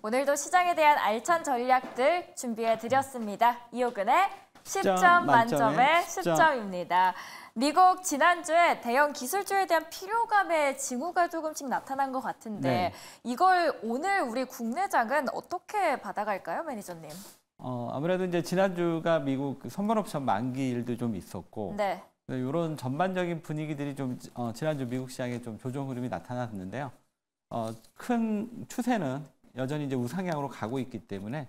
오늘도 시장에 대한 알찬 전략들 준비해드렸습니다. 이호근의 10점 만점에 10점입니다. 미국 지난주에 대형 기술주에 대한 필요감의 징후가 조금씩 나타난 것 같은데 네. 이걸 오늘 우리 국내장은 어떻게 받아갈까요, 매니저님? 어, 아무래도 이제 지난주가 미국 그 선물옵션 만기일도 좀 있었고 네. 이런 네, 전반적인 분위기들이 좀 어, 지난주 미국 시장에 좀 조정 흐름이 나타났는데요. 어, 큰 추세는 여전히 이제 우상향으로 가고 있기 때문에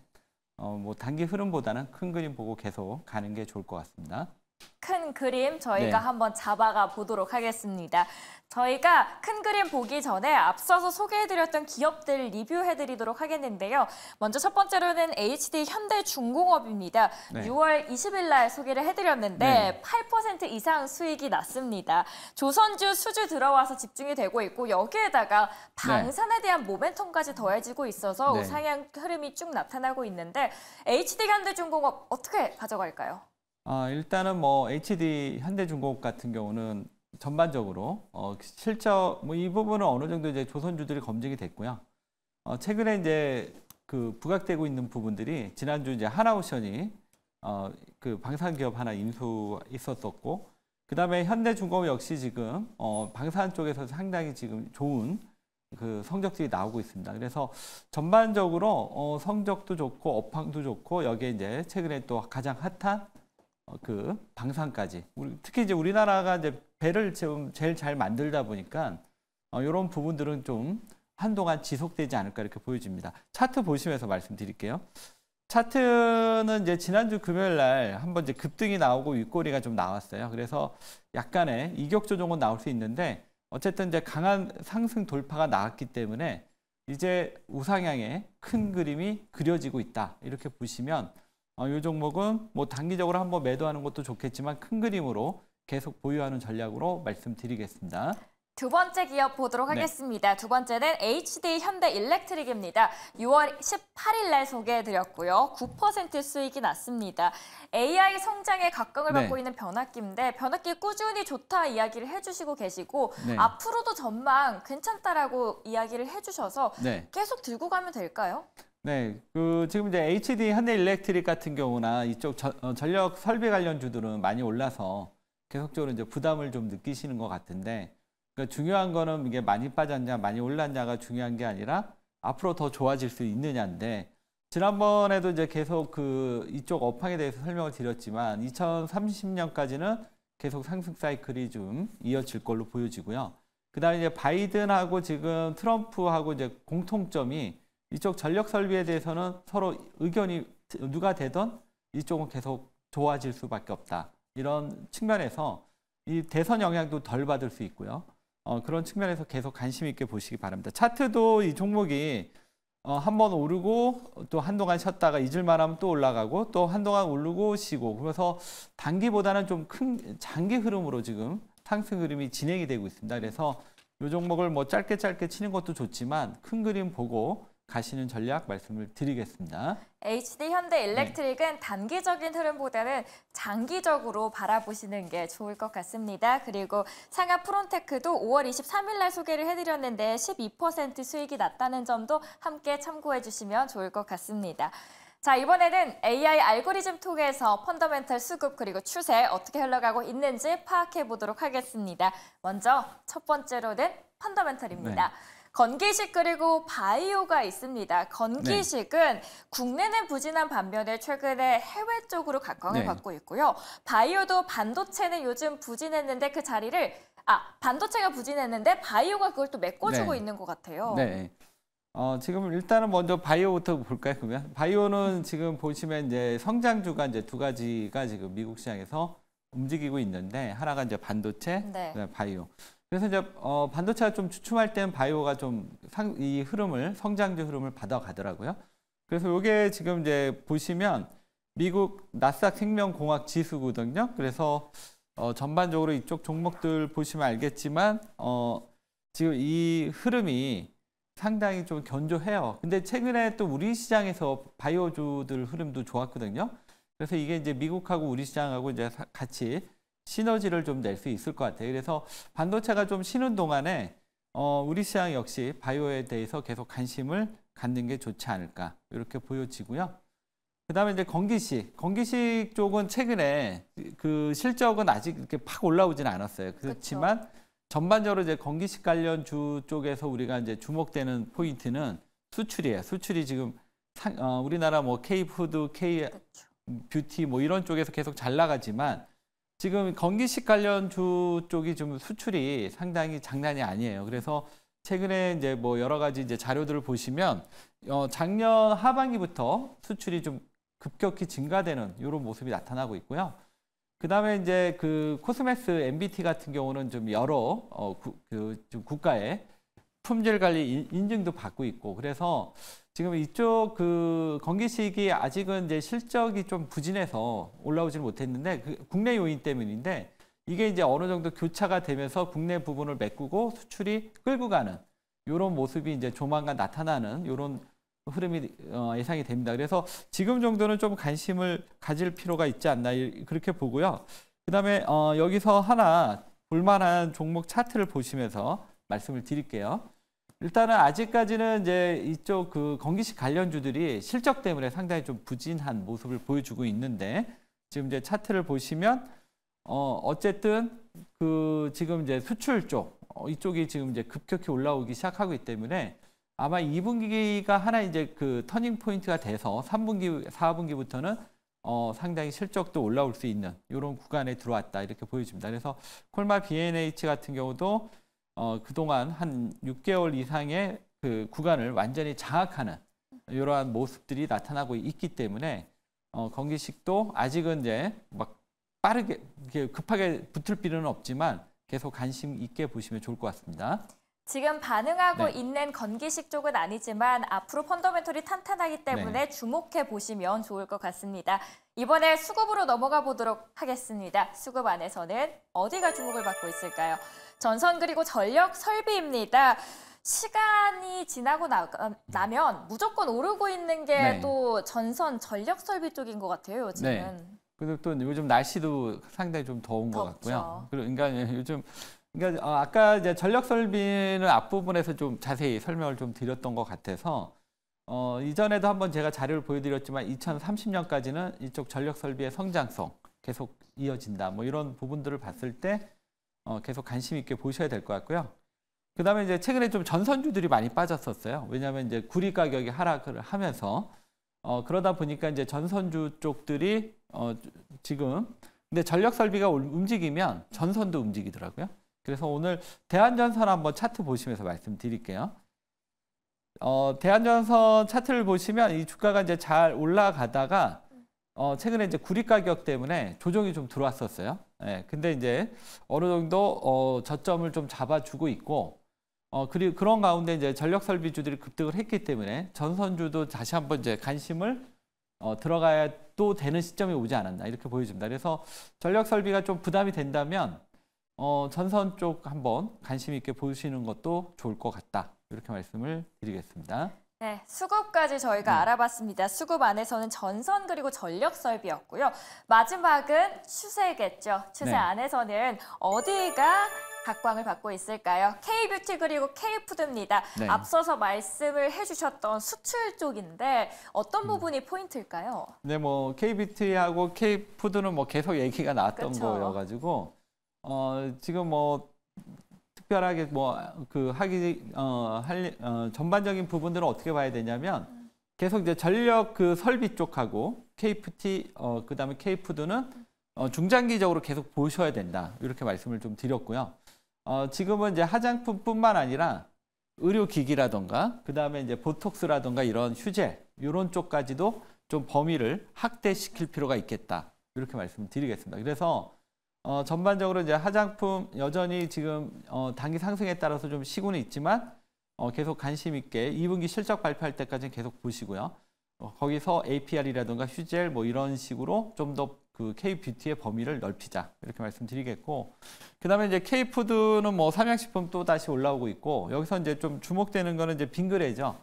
어, 뭐 단기 흐름보다는 큰 그림 보고 계속 가는 게 좋을 것 같습니다. 큰 그림 저희가 네. 한번 잡아가 보도록 하겠습니다. 저희가 큰 그림 보기 전에 앞서서 소개해드렸던 기업들 리뷰해드리도록 하겠는데요. 먼저 첫 번째로는 HD 현대중공업입니다. 네. 6월 20일 날 소개를 해드렸는데 네. 8% 이상 수익이 났습니다. 조선주 수주 들어와서 집중이 되고 있고 여기에다가 네. 방산에 대한 모멘텀까지 더해지고 있어서 네. 상향 흐름이 쭉 나타나고 있는데 HD 현대중공업 어떻게 가져갈까요? 아, 일단은 뭐 HD 현대중공업 같은 경우는 전반적으로 어, 실적 뭐 이 부분은 어느 정도 이제 조선주들이 검증이 됐고요. 어, 최근에 이제 그 부각되고 있는 부분들이 지난주 이제 하나오션이 어, 그 방산 기업 하나 인수 있었었고 그 다음에 현대중공업 역시 지금 어, 방산 쪽에서 상당히 지금 좋은 그 성적들이 나오고 있습니다. 그래서 전반적으로 어, 성적도 좋고 업황도 좋고 여기에 이제 최근에 또 가장 핫한 어, 그 방산까지 특히 이제 우리나라가 이제 배를 제일 잘 만들다 보니까 이런 어, 부분들은 좀 한동안 지속되지 않을까 이렇게 보여집니다. 차트 보시면서 말씀드릴게요. 차트는 이제 지난주 금요일 날 한번 이제 급등이 나오고 윗꼬리가 좀 나왔어요. 그래서 약간의 이격 조정은 나올 수 있는데 어쨌든 이제 강한 상승 돌파가 나왔기 때문에 이제 우상향의 큰 그림이 그려지고 있다. 이렇게 보시면 이 어, 종목은 뭐 단기적으로 한번 매도하는 것도 좋겠지만 큰 그림으로 계속 보유하는 전략으로 말씀드리겠습니다. 두 번째 기업 보도록 네. 하겠습니다. 두 번째는 HD 현대 일렉트릭입니다. 6월 18일 날 소개해드렸고요. 9% 수익이 났습니다. AI 성장에 각광을 네. 받고 있는 변압기인데 변압기 꾸준히 좋다 이야기를 해주시고 계시고 네. 앞으로도 전망 괜찮다라고 이야기를 해주셔서 네. 계속 들고 가면 될까요? 네, 그 지금 이제 HD 현대 일렉트릭 같은 경우나 이쪽 저, 어, 전력 설비 관련주들은 많이 올라서 계속적으로 이제 부담을 좀 느끼시는 것 같은데 그러니까 중요한 거는 이게 많이 빠졌냐 많이 올랐냐가 중요한 게 아니라 앞으로 더 좋아질 수 있느냐인데 지난번에도 이제 계속 그 이쪽 업황에 대해서 설명을 드렸지만 2030년까지는 계속 상승 사이클이 좀 이어질 걸로 보여지고요. 그다음에 이제 바이든하고 지금 트럼프하고 이제 공통점이 이쪽 전력 설비에 대해서는 서로 의견이 누가 되든 이쪽은 계속 좋아질 수밖에 없다. 이런 측면에서 이 대선 영향도 덜 받을 수 있고요. 어, 그런 측면에서 계속 관심 있게 보시기 바랍니다. 차트도 이 종목이 어, 한 번 오르고 또 한동안 쉬었다가 잊을만 하면 또 올라가고 또 한동안 오르고 쉬고 그래서 단기보다는 좀 큰 장기 흐름으로 지금 상승 흐름이 진행이 되고 있습니다. 그래서 이 종목을 뭐 짧게 짧게 치는 것도 좋지만 큰 그림 보고 가시는 전략 말씀을 드리겠습니다. HD 현대 일렉트릭은 네. 단기적인 흐름보다는 장기적으로 바라보시는 게 좋을 것 같습니다. 그리고 상하 프론테크도 5월 23일 날 소개를 해드렸는데 12% 수익이 났다는 점도 함께 참고해 주시면 좋을 것 같습니다. 자 이번에는 AI 알고리즘 통해서 펀더멘털 수급 그리고 추세 어떻게 흘러가고 있는지 파악해 보도록 하겠습니다. 먼저 첫 번째로는 펀더멘털입니다. 네. 건기식 그리고 바이오가 있습니다. 건기식은 네. 국내는 부진한 반면에 최근에 해외 쪽으로 각광을 네. 받고 있고요. 바이오도 반도체는 요즘 부진했는데 그 자리를 아 반도체가 부진했는데 바이오가 그걸 또 메꿔주고 네. 있는 것 같아요. 네. 어, 지금 일단은 먼저 바이오부터 볼까요, 그러면? 바이오는 지금 보시면 이제 성장주가 이제 두 가지가 지금 미국 시장에서 움직이고 있는데 하나가 이제 반도체, 네. 바이오. 그래서 이제 어, 반도체가 좀 주춤할 때는 바이오가 좀 이 흐름을 성장주 흐름을 받아가더라고요. 그래서 이게 지금 이제 보시면 미국 나스닥 생명공학 지수거든요. 그래서 어, 전반적으로 이쪽 종목들 보시면 알겠지만 어, 지금 이 흐름이 상당히 좀 견조해요. 근데 최근에 또 우리 시장에서 바이오주들 흐름도 좋았거든요. 그래서 이게 이제 미국하고 우리 시장하고 이제 같이 시너지를 좀 낼 수 있을 것 같아요. 그래서 반도체가 좀 쉬는 동안에 어, 우리 시장 역시 바이오에 대해서 계속 관심을 갖는 게 좋지 않을까 이렇게 보여지고요. 그다음에 이제 건기식, 건기식 쪽은 최근에 그 실적은 아직 이렇게 팍 올라오지는 않았어요. 그렇지만 그쵸. 전반적으로 이제 건기식 관련 주 쪽에서 우리가 이제 주목되는 포인트는 수출이에요. 수출이 지금 상, 어, 우리나라 뭐 K 푸드, K 뷰티 뭐 이런 쪽에서 계속 잘 나가지만 지금 건기식 관련주 쪽이 좀 수출이 상당히 장난이 아니에요. 그래서 최근에 이제 뭐 여러 가지 이제 자료들을 보시면 어, 작년 하반기부터 수출이 좀 급격히 증가되는 이런 모습이 나타나고 있고요. 그다음에 이제 그 코스메스 MBT 같은 경우는 좀 여러 어, 그, 국가의 품질 관리 인증도 받고 있고 그래서 지금 이쪽 그 건기식이 아직은 이제 실적이 좀 부진해서 올라오지는 못했는데 그 국내 요인 때문인데 이게 이제 어느 정도 교차가 되면서 국내 부분을 메꾸고 수출이 끌고 가는 이런 모습이 이제 조만간 나타나는 이런 흐름이 어, 예상이 됩니다. 그래서 지금 정도는 좀 관심을 가질 필요가 있지 않나 그렇게 보고요. 그다음에 어 여기서 하나 볼만한 종목 차트를 보시면서 말씀을 드릴게요. 일단은 아직까지는 이제 이쪽 그 건기식 관련주들이 실적 때문에 상당히 좀 부진한 모습을 보여주고 있는데 지금 이제 차트를 보시면 어 어쨌든 그 지금 이제 수출 쪽 어, 이쪽이 지금 이제 급격히 올라오기 시작하고 있기 때문에 아마 2분기가 하나 이제 그 터닝 포인트가 돼서 3분기 4분기부터는 어, 상당히 실적도 올라올 수 있는 이런 구간에 들어왔다 이렇게 보여집니다. 그래서 콜마 BNH 같은 경우도 어, 그동안 한 6개월 이상의 그 구간을 완전히 장악하는 이러한 모습들이 나타나고 있기 때문에 어, 건기식도 아직은 이제 막 빠르게 급하게 붙을 필요는 없지만 계속 관심 있게 보시면 좋을 것 같습니다. 지금 반응하고 네. 있는 건기식 쪽은 아니지만 앞으로 펀더멘털이 탄탄하기 때문에 네. 주목해 보시면 좋을 것 같습니다. 이번에 수급으로 넘어가 보도록 하겠습니다. 수급 안에서는 어디가 주목을 받고 있을까요? 전선 그리고 전력 설비입니다. 시간이 지나고 나, 나면 무조건 오르고 있는 게또 네. 전선 전력 설비 쪽인 것 같아요, 요즘은. 네. 그리고 또 요즘 날씨도 상당히 좀 더운 덥죠. 것 같고요. 그러니까 요즘 그러니까 어, 아까 이제 전력 설비는 앞부분에서 좀 자세히 설명을 좀 드렸던 것 같아서 어, 이전에도 한번 제가 자료를 보여드렸지만 2030년까지는 이쪽 전력 설비의 성장성 계속 이어진다. 뭐 이런 부분들을 봤을 때 어, 계속 관심 있게 보셔야 될 것 같고요. 그 다음에 이제 최근에 좀 전선주들이 많이 빠졌었어요. 왜냐하면 이제 구리 가격이 하락을 하면서 어, 그러다 보니까 이제 전선주 쪽들이 어, 지금 근데 전력 설비가 움직이면 전선도 움직이더라고요. 그래서 오늘 대한전선 한번 차트 보시면서 말씀드릴게요. 어, 대한전선 차트를 보시면 이 주가가 이제 잘 올라가다가 어, 최근에 이제 구리 가격 때문에 조정이 좀 들어왔었어요. 예, 근데 이제 어느 정도 어, 저점을 좀 잡아주고 있고 어, 그리고 그런 가운데 이제 전력 설비주들이 급등을 했기 때문에 전선주도 다시 한번 이제 관심을 어, 들어가야 또 되는 시점이 오지 않았나 이렇게 보여집니다. 그래서 전력 설비가 좀 부담이 된다면 어, 전선 쪽 한번 관심 있게 보시는 것도 좋을 것 같다. 이렇게 말씀을 드리겠습니다. 네, 수급까지 저희가 네. 알아봤습니다. 수급 안에서는 전선 그리고 전력 설비였고요. 마지막은 추세겠죠. 추세 네. 안에서는 어디가 각광을 받고 있을까요? K뷰티 그리고 K푸드입니다. 네. 앞서서 말씀을 해주셨던 수출 쪽인데 어떤 음. 부분이 포인트일까요? 네, 뭐 K뷰티하고 K푸드는 뭐 계속 얘기가 나왔던 그쵸? 거여가지고 어, 지금 뭐 특별하게 뭐 그 하기 어할 어, 전반적인 부분들은 어떻게 봐야 되냐면 계속 이제 전력 그 설비 쪽하고 KFT 어 그다음에 K푸드는 어, 중장기적으로 계속 보셔야 된다 이렇게 말씀을 좀 드렸고요. 어, 지금은 이제 화장품뿐만 아니라 의료기기라던가 그다음에 이제 보톡스라던가 이런 휴재 요런 쪽까지도 좀 범위를 확대시킬 필요가 있겠다 이렇게 말씀드리겠습니다. 그래서 어, 전반적으로 이제 화장품 여전히 지금 어, 단기 상승에 따라서 좀시군은 있지만 어, 계속 관심 있게 2분기 실적 발표할 때까지는 계속 보시고요. 어, 거기서 APR이라든가 휴젤 뭐 이런 식으로 좀 더 그 K-뷰티의 범위를 넓히자 이렇게 말씀드리겠고 그 다음에 이제 K-푸드는 뭐 삼양식품 또 다시 올라오고 있고 여기서 이제 좀 주목되는 거는 이제 빙그레죠.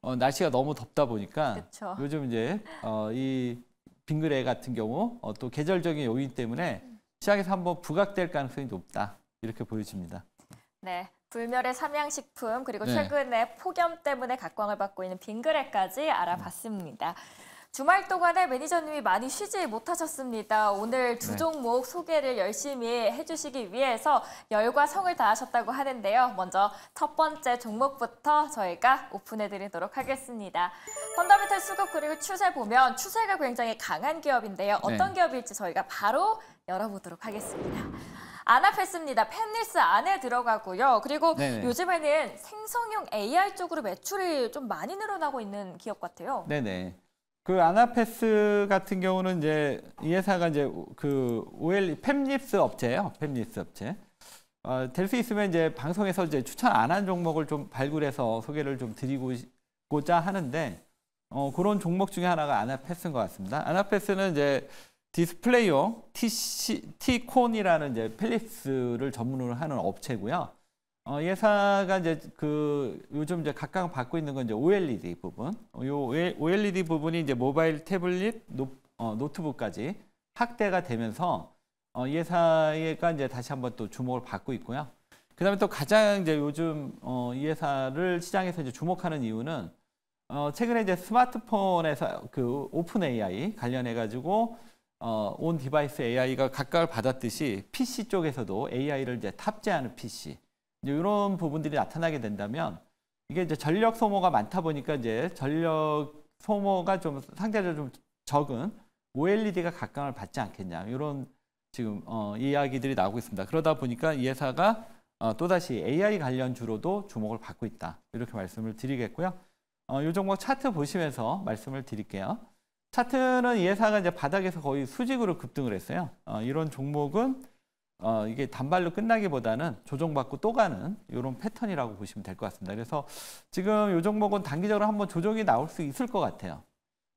어, 날씨가 너무 덥다 보니까 그쵸. 요즘 이제 어, 이 빙그레 같은 경우 어, 또 계절적인 요인 때문에 시장에서 한번 부각될 가능성이 높다 이렇게 보여집니다. 네. 불멸의 삼양식품 그리고 네. 최근에 네. 폭염 때문에 각광을 받고 있는 빙그레까지 알아봤습니다. 주말 동안에 매니저님이 많이 쉬지 못하셨습니다. 오늘 두 네. 종목 소개를 열심히 해주시기 위해서 열과 성을 다하셨다고 하는데요. 먼저 첫 번째 종목부터 저희가 오픈해드리도록 하겠습니다. 펀더멘털 수급 그리고 추세 보면 추세가 굉장히 강한 기업인데요. 네. 어떤 네. 기업일지 저희가 바로 열어보도록 하겠습니다. 안압했습니다. 팬리스 안에 들어가고요. 그리고 네네. 네. 요즘에는 생성형 AI 쪽으로 매출이 좀 많이 늘어나고 있는 기업 같아요. 네네. 그 아나페스 같은 경우는 이제 이 회사가 이제 그 OL 펩립스 업체예요. 펩립스 업체. 어, 될수 있으면 이제 방송에서 이제 추천 안 한 종목을 좀 발굴해서 소개를 좀 드리고자 하는데 어, 그런 종목 중에 하나가 아나페스인 것 같습니다. 아나페스는 이제 디스플레이용 티 c T콘이라는 이제 펠립스를 전문으로 하는 업체고요. 어, 예사가 이제 그 요즘 이제 각각 받고 있는 건 이제 OLED 부분. 어, 요 OLED 부분이 이제 모바일, 태블릿, 노, 어, 트북까지 확대가 되면서 어, 예사가 이제 다시 한번 또 주목을 받고 있고요. 그다음에 또 가장 이제 요즘 어, 예 회사를 시장에서 이제 주목하는 이유는 어, 최근에 이제 스마트폰에서 그 오픈 AI 관련해 가지고 어, 온 디바이스 AI가 각각을 받았듯이 PC 쪽에서도 AI를 이제 탑재하는 PC 이런 부분들이 나타나게 된다면 이게 이제 전력 소모가 많다 보니까 이제 전력 소모가 좀 상대적으로 좀 적은 OLED가 각광을 받지 않겠냐 이런 지금 어, 이야기들이 나오고 있습니다. 그러다 보니까 이 회사가 어, 또다시 AI 관련 주로도 주목을 받고 있다 이렇게 말씀을 드리겠고요. 어, 이 종목 차트 보시면서 말씀을 드릴게요. 차트는 이 회사가 이제 바닥에서 거의 수직으로 급등을 했어요. 어, 이런 종목은 어, 이게 단발로 끝나기보다는 조정받고 또 가는 이런 패턴이라고 보시면 될 것 같습니다. 그래서 지금 요 종목은 단기적으로 한번 조정이 나올 수 있을 것 같아요.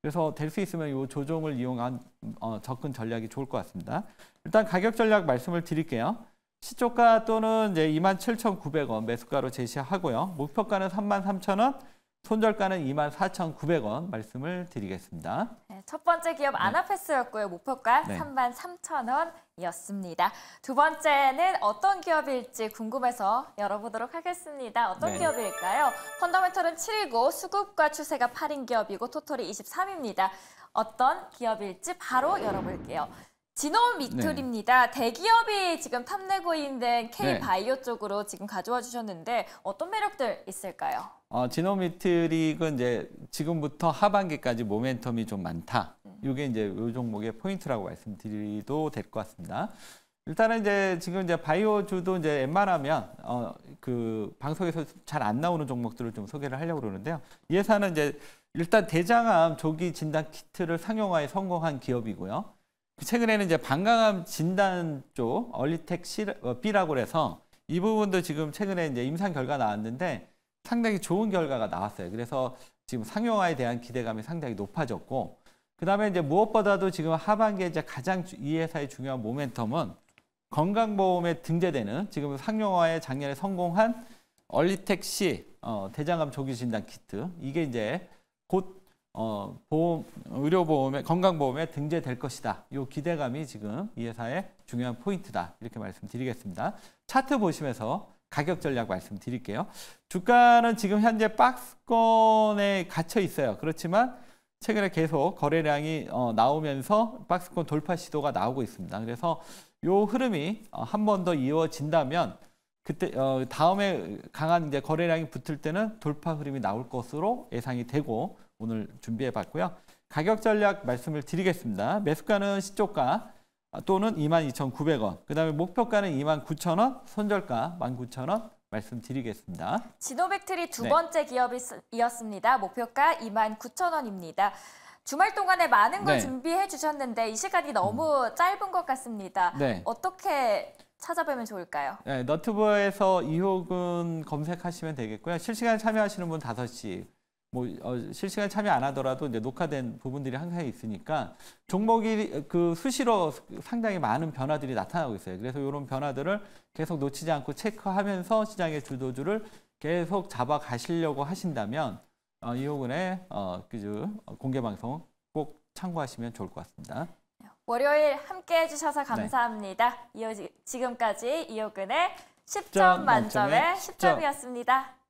그래서 될 수 있으면 요 조정을 이용한 어, 접근 전략이 좋을 것 같습니다. 일단 가격 전략 말씀을 드릴게요. 시초가 또는 이제 27,900원 매수가로 제시하고요. 목표가는 33,000원, 손절가는 24,900원 말씀을 드리겠습니다. 네, 첫 번째 기업 네. 아나페스였고요 목표가 네. 33,000원이었습니다. 두 번째는 어떤 기업일지 궁금해서 열어보도록 하겠습니다. 어떤 네. 기업일까요? 펀더멘털은 7이고 수급과 추세가 8인 기업이고 토털이 23입니다. 어떤 기업일지 바로 열어볼게요. 진업 미틀입니다 네. 대기업이 지금 탐내고 있는 네. K바이오 네. 쪽으로 지금 가져와 주셨는데 어떤 매력들 있을까요? 어, 진업 이틀이은 그 이제 지금부터 하반기까지 모멘텀이 좀 많다. 음. 이게 이제 이 종목의 포인트라고 말씀드리도 될 것 같습니다. 일단은 이제 지금 이제 바이오주도 이제 웬만하면 어그 방송에서 잘 안 나오는 종목들을 좀 소개를 하려고 그러는데요. 이 회사는 이제 일단 대장암 조기 진단 키트를 상용화에 성공한 기업이고요. 그 최근에는 이제 방광암 진단 쪽 얼리텍 어, B라고 해서 이 부분도 지금 최근에 이제 임상 결과 나왔는데 상당히 좋은 결과가 나왔어요. 그래서 지금 상용화에 대한 기대감이 상당히 높아졌고 그다음에 이제 무엇보다도 지금 하반기에 이제 가장 이 회사의 중요한 모멘텀은 건강보험에 등재되는 지금 상용화에 작년에 성공한 얼리텍 C 어, 대장암 조기 진단 키트 이게 이제 곧 어, 보험, 의료보험에, 건강보험에 등재될 것이다. 이 기대감이 지금 이 회사의 중요한 포인트다. 이렇게 말씀드리겠습니다. 차트 보시면서 가격 전략 말씀드릴게요. 주가는 지금 현재 박스권에 갇혀 있어요. 그렇지만 최근에 계속 거래량이 어, 나오면서 박스권 돌파 시도가 나오고 있습니다. 그래서 이 흐름이 어, 한번 더 이어진다면 그때 어, 다음에 강한 이제 거래량이 붙을 때는 돌파 흐름이 나올 것으로 예상이 되고 오늘 준비해 봤고요. 가격 전략 말씀을 드리겠습니다. 매수가는 시초가 또는 22,900원, 그 다음에 목표가는 29,000원, 손절가 19,000원 말씀드리겠습니다. 지노백트리 두 네. 번째 네. 기업이었습니다. 목표가 29,000원입니다. 주말 동안에 많은 걸 네. 준비해 주셨는데 이 시간이 너무 음. 짧은 것 같습니다. 네. 어떻게 찾아뵈면 좋을까요? 네, 너튜브에서 이호근 검색하시면 되겠고요. 실시간 참여하시는 분 5시 뭐 어, 실시간 참여 안 하더라도 이제 녹화된 부분들이 항상 있으니까 종목이 그 수시로 상당히 많은 변화들이 나타나고 있어요. 그래서 이런 변화들을 계속 놓치지 않고 체크하면서 시장의 주도주를 계속 잡아 가시려고 하신다면 어, 이호근의 어, 그 공개 방송 꼭 참고하시면 좋을 것 같습니다. 월요일 함께 해주셔서 감사합니다. 네. 이어 지금까지 이호근의 10점 만점에 10점. 10점이었습니다.